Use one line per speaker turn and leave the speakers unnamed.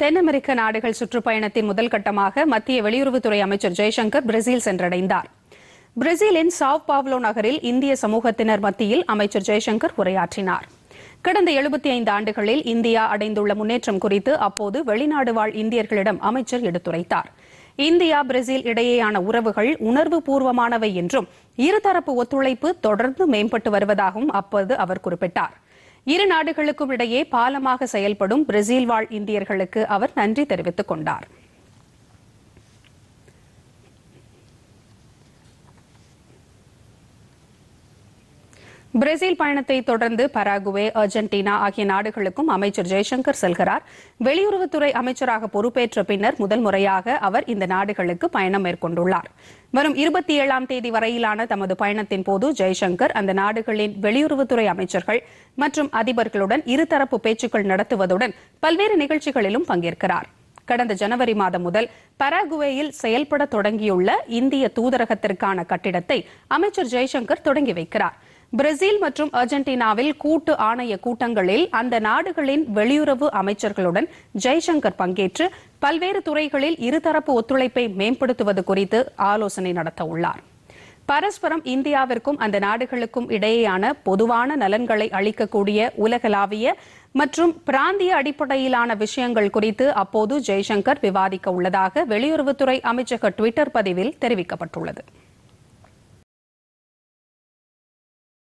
தென் அமெரிக்க நாடுகள் சுற்றுப்பயணத்தின் முதல் கட்டமாக மத்திய வெளியுறவுத்துறை அமைச்சர் ஜெய்சங்கர் பிரேசில் சென்றடைந்தார் பிரேசிலின் சாவ் பாவ்லோ நகரில் இந்திய சமூகத்தினர் மத்தியில் அமைச்சர் ஜெய்சங்கர் உரையாற்றினார் கடந்த எழுபத்தி ஐந்து ஆண்டுகளில் இந்தியா அடைந்துள்ள முன்னேற்றம் குறித்து அப்போது வெளிநாடு வாழ் இந்தியர்களிடம் அமைச்சர் எடுத்துரைத்தார் இந்தியா பிரேசில் இடையேயான உறவுகள் உணர்வு பூர்வமானவை என்றும் இருதரப்பு ஒத்துழைப்பு தொடர்ந்து மேம்பட்டு வருவதாகவும் அப்போது அவர் குறிப்பிட்டாா் இரு நாடுகளுக்கும் இடையே பாலமாக செயல்படும் பிரேசில் வாழ் இந்தியர்களுக்கு அவர் நன்றி தெரிவித்துக் கொண்டார் பிரேசில் பயணத்தை தொடர்ந்து பராகுவே அர்ஜென்டினா ஆகிய நாடுகளுக்கும் அமைச்சர் ஜெய்சங்கர் செல்கிறார் வெளியுறவுத்துறை அமைச்சராக பொறுப்பேற்ற பின்னர் முதல் முறையாக அவர் இந்த நாடுகளுக்கு பயணம் மேற்கொண்டுள்ளார் வரும் இருபத்தி ஏழாம் தேதி வரையிலான தமது பயணத்தின் போது ஜெய்சங்கர் அந்த நாடுகளின் வெளியுறவுத்துறை அமைச்சர்கள் மற்றும் அதிபர்களுடன் இருதரப்பு பேச்சுக்கள் நடத்துவதுடன் பல்வேறு நிகழ்ச்சிகளிலும் பங்கேற்கிறார் கடந்த ஜனவரி மாதம் முதல் பராகுவேயில் செயல்பட தொடங்கியுள்ள இந்திய தூதரகத்திற்கான கட்டிடத்தை அமைச்சர் ஜெய்சங்கர் தொடங்கி வைக்கிறார் பிரேசில் மற்றும் அர்ஜென்டினாவில் கூட்டு ஆணைய கூட்டங்களில் அந்த நாடுகளின் வெளியுறவு அமைச்சர்களுடன் ஜெய்சங்கர் பங்கேற்று பல்வேறு துறைகளில் இருதரப்பு ஒத்துழைப்பை மேம்படுத்துவது குறித்து ஆலோசனை நடத்தவுள்ளார் பரஸ்பரம் இந்தியாவிற்கும் அந்த நாடுகளுக்கும் இடையேயான பொதுவான நலன்களை அளிக்கக்கூடிய உலகளாவிய மற்றும் பிராந்திய அடிப்படையிலான விஷயங்கள் குறித்து அப்போது ஜெய்சங்கர் விவாதிக்க உள்ளதாக வெளியுறவுத்துறை அமைச்சக டுவிட்டர் பதிவில் தெரிவிக்கப்பட்டுள்ளது